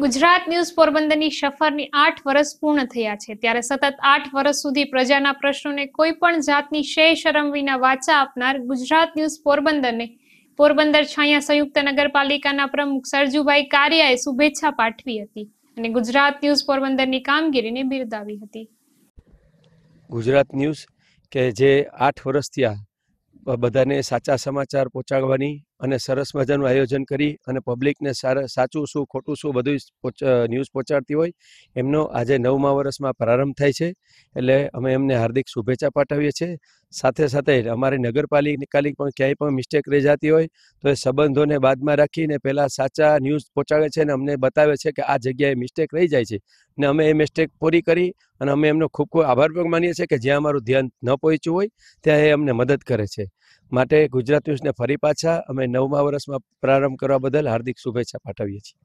Gujarat news પોરબંદરની સફરની આઠ વર્ષ પૂર્ણ થયા છે ત્યારે સતત આઠ વર્ષ સુધી પ્રજાના પ્રશ્નોને કોઈ પણ જાતની શેય શરમ વિના વાચા આપનાર ગુજરાત ન્યૂઝ પોરબંદરને પોરબંદર છાયા સંયુક્ત નગરપાલિકાના પ્રમુખ સરજુભાઈ કારિયાએ શુભેચ્છા પાઠવી હતી અને ગુજરાત ન્યૂઝ પોરબંદરની કામગીરીને બિરદાવી હતી ગુજરાત ન્યૂઝ કે જે આઠ વર્ષ થયા બધાને સાચા સમાચાર પહોંચાડવાની અને સરસ મજાનું આયોજન કરી અને પબ્લિકને સારા સાચું શું ખોટું શું બધું ન્યૂઝ પહોંચાડતી હોય એમનો આજે નવમા વર્ષમાં પ્રારંભ થાય છે એટલે અમે એમને હાર્દિક શુભેચ્છા પાઠવીએ છીએ સાથે સાથે અમારી નગરપાલિકાની પણ ક્યાંય પણ મિસ્ટેક રહી જતી હોય તો એ સંબંધોને બાદમાં રાખીને પહેલાં સાચા ન્યૂઝ પહોંચાડે છે અને અમને બતાવે છે કે આ જગ્યાએ મિસ્ટેક રહી જાય છે ને અમે એ મિસ્ટેક પૂરી કરી અને અમે એમનો ખૂબ ખૂબ આભાર માનીએ છીએ કે જ્યાં અમારું ધ્યાન ન પહોંચ્યું હોય ત્યાં એ અમને મદદ કરે છે માટે ગુજરાત ન્યૂઝને ફરી પાછા અમે નવમા વર્ષમાં પ્રારંભ કરવા બદલ હાર્દિક શુભેચ્છા પાઠવીએ છીએ